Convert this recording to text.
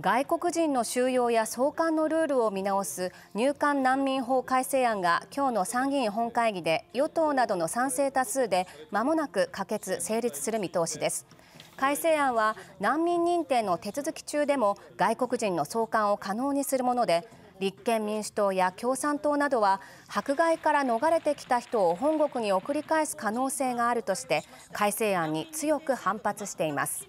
外国人の収容や送還のルールを見直す入管難民法改正案が今日の参議院本会議で与党などの賛成多数でまもなく可決・成立する見通しです改正案は難民認定の手続き中でも外国人の送還を可能にするもので立憲民主党や共産党などは迫害から逃れてきた人を本国に送り返す可能性があるとして改正案に強く反発しています。